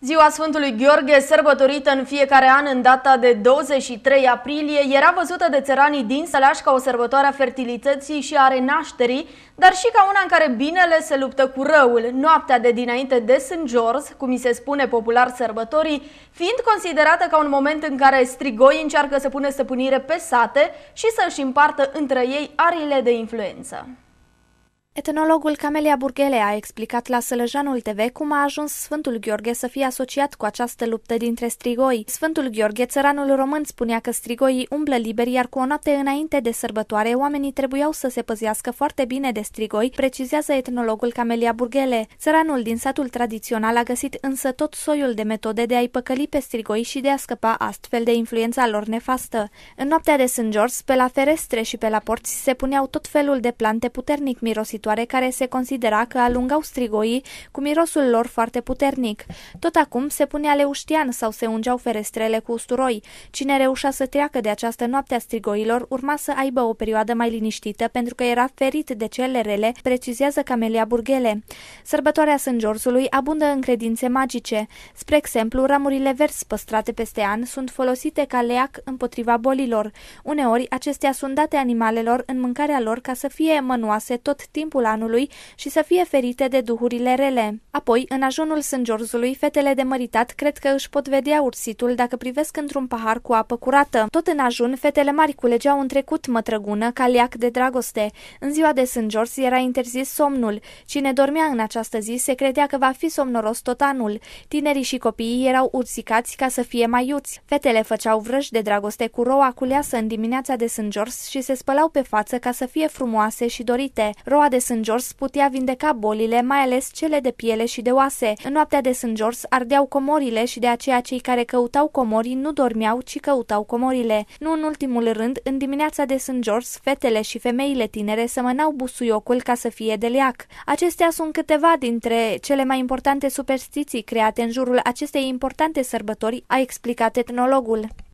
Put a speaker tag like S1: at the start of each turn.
S1: Ziua Sfântului Gheorghe, sărbătorită în fiecare an în data de 23 aprilie, era văzută de țăranii din Sălaș ca o sărbătoare a fertilității și a renașterii, dar și ca una în care binele se luptă cu răul, noaptea de dinainte de St. George, cum îi se spune popular sărbătorii, fiind considerată ca un moment în care strigoi încearcă să pună stăpânire pe sate și să își împartă între ei arile de influență.
S2: Etnologul Camelia Burghele a explicat la Sălăjanul TV cum a ajuns Sfântul Gheorghe să fie asociat cu această luptă dintre strigoi. Sfântul Gheorghe, țăranul român, spunea că strigoii umblă liberi, iar cu o noapte înainte de sărbătoare, oamenii trebuiau să se păzească foarte bine de strigoi, precizează etnologul Camelia Burghele. Țăranul din satul tradițional a găsit însă tot soiul de metode de a-i păcăli pe strigoi și de a scăpa astfel de influența lor nefastă. În noaptea de St. George, pe la ferestre și pe la porți se puneau tot felul de plante puternic mirositoare răcoritoare care se considera că alungau strigoii cu mirosul lor foarte puternic. Tot acum se punea leuștian sau se ungeau ferestrele cu usturoi. Cine reușea să treacă de această noapte a strigoilor urma să aibă o perioadă mai liniștită pentru că era ferit de cele rele, precizează Camelia Burghele. Sărbătoarea Sângeorsului abundă în credințe magice. Spre exemplu, ramurile verzi păstrate peste an sunt folosite ca leac împotriva bolilor. Uneori, acestea sunt date animalelor în mâncarea lor ca să fie mănoase tot timpul timpul anului și să fie ferite de duhurile rele. Apoi, în ajunul sângiorzului, fetele de măritat cred că își pot vedea ursitul dacă privesc într-un pahar cu apă curată. Tot în ajun, fetele mari culegeau un trecut mătrăgună ca de dragoste. În ziua de sângiors era interzis somnul. Cine dormea în această zi se credea că va fi somnoros tot anul. Tinerii și copiii erau ursicați ca să fie mai iuți. Fetele făceau vrăji de dragoste cu roa culeasă în dimineața de sângiors și se spălau pe față ca să fie frumoase și dorite. Roa de St. George putea vindeca bolile, mai ales cele de piele și de oase. În noaptea de St. George ardeau comorile și de aceea cei care căutau comorii nu dormeau, ci căutau comorile. Nu în ultimul rând, în dimineața de St. George, fetele și femeile tinere sămănau busuiocul ca să fie de leac. Acestea sunt câteva dintre cele mai importante superstiții create în jurul acestei importante sărbători, a explicat etnologul.